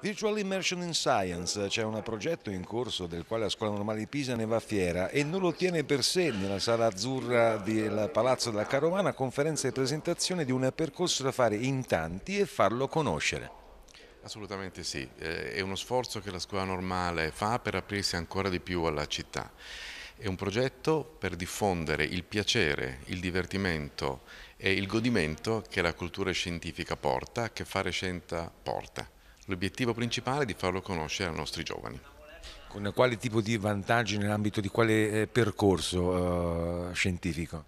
Virtual Immersion in Science, eh, c'è un progetto in corso del quale la Scuola Normale di Pisa ne va fiera e non lo tiene per sé nella sala azzurra del Palazzo della Carovana, conferenza e presentazione di un percorso da fare in tanti e farlo conoscere. Assolutamente sì, eh, è uno sforzo che la scuola normale fa per aprirsi ancora di più alla città. È un progetto per diffondere il piacere, il divertimento e il godimento che la cultura scientifica porta, che fare scienza porta. L'obiettivo principale è di farlo conoscere ai nostri giovani. Con quale tipo di vantaggi nell'ambito di quale eh, percorso eh, scientifico?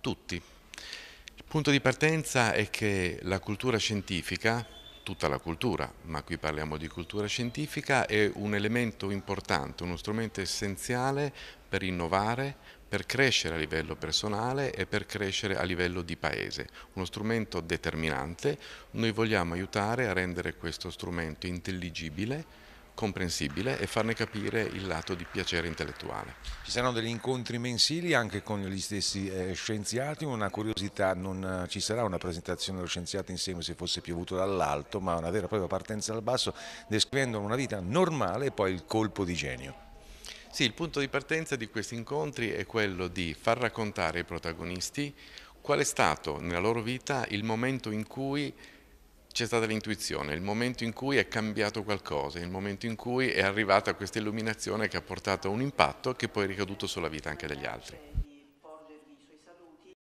Tutti. Il punto di partenza è che la cultura scientifica, tutta la cultura, ma qui parliamo di cultura scientifica, è un elemento importante, uno strumento essenziale per innovare, per crescere a livello personale e per crescere a livello di paese. Uno strumento determinante, noi vogliamo aiutare a rendere questo strumento intelligibile, comprensibile e farne capire il lato di piacere intellettuale. Ci saranno degli incontri mensili anche con gli stessi eh, scienziati, una curiosità, non eh, ci sarà una presentazione dello scienziato insieme se fosse piovuto dall'alto, ma una vera e propria partenza dal basso, descrivendo una vita normale e poi il colpo di genio. Sì, il punto di partenza di questi incontri è quello di far raccontare ai protagonisti qual è stato nella loro vita il momento in cui c'è stata l'intuizione, il momento in cui è cambiato qualcosa, il momento in cui è arrivata questa illuminazione che ha portato a un impatto che poi è ricaduto sulla vita anche degli altri.